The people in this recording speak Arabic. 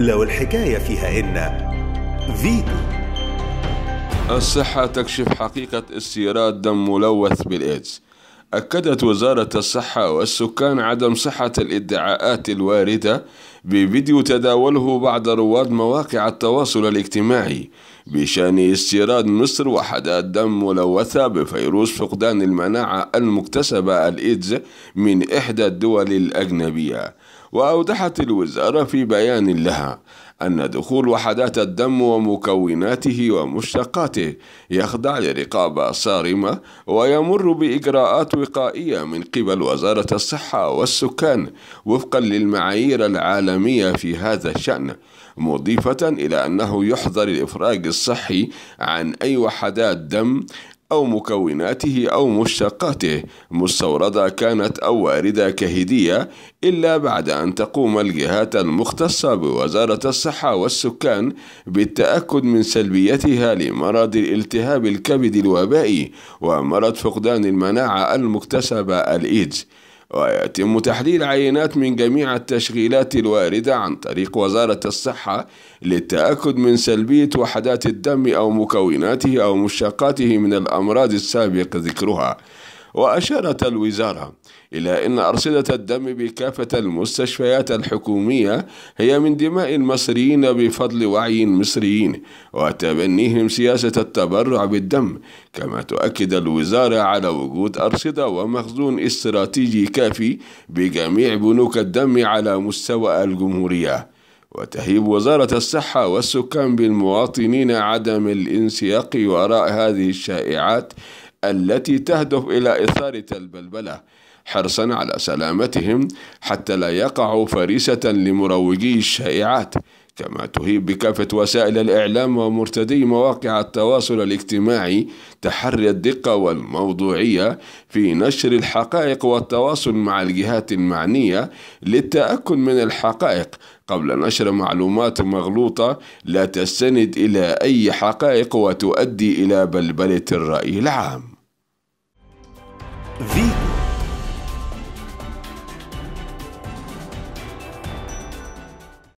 لو الحكاية فيها إن فيتو الصحة تكشف حقيقة استيراد دم ملوث بالإيدز أكدت وزارة الصحة والسكان عدم صحة الادعاءات الواردة بفيديو تداوله بعض رواد مواقع التواصل الاجتماعي بشأن استيراد مصر وحدات دم ملوثة بفيروس فقدان المناعة المكتسبة الإيدز من إحدى الدول الأجنبية وأوضحت الوزارة في بيان لها أن دخول وحدات الدم ومكوناته ومشتقاته يخضع لرقابة صارمة ويمر بإجراءات وقائية من قبل وزارة الصحة والسكان وفقا للمعايير العالمية في هذا الشأن مضيفة إلى أنه يحظر الإفراج الصحي عن أي وحدات دم أو مكوناته أو مشتقاته مستوردة كانت أو واردة كهدية إلا بعد أن تقوم الجهات المختصة بوزارة الصحة والسكان بالتأكد من سلبيتها لمرض الالتهاب الكبد الوبائي ومرض فقدان المناعة المكتسبة الإيدز ويتم تحليل عينات من جميع التشغيلات الواردة عن طريق وزارة الصحة للتأكد من سلبية وحدات الدم أو مكوناته أو مشتقاته من الأمراض السابق ذكرها وأشارت الوزارة إلى أن أرصدة الدم بكافة المستشفيات الحكومية هي من دماء المصريين بفضل وعي المصريين وتبنيهم سياسة التبرع بالدم كما تؤكد الوزارة على وجود أرصدة ومخزون استراتيجي كافي بجميع بنوك الدم على مستوى الجمهورية وتهيب وزارة الصحة والسكان بالمواطنين عدم الانسياق وراء هذه الشائعات التي تهدف إلى إثارة البلبلة حرصا على سلامتهم حتى لا يقعوا فريسة لمروجي الشائعات كما تهيب بكافة وسائل الإعلام ومرتدي مواقع التواصل الاجتماعي تحري الدقة والموضوعية في نشر الحقائق والتواصل مع الجهات المعنية للتأكد من الحقائق قبل نشر معلومات مغلوطة لا تستند إلى أي حقائق وتؤدي إلى بلبلة الرأي العام Vi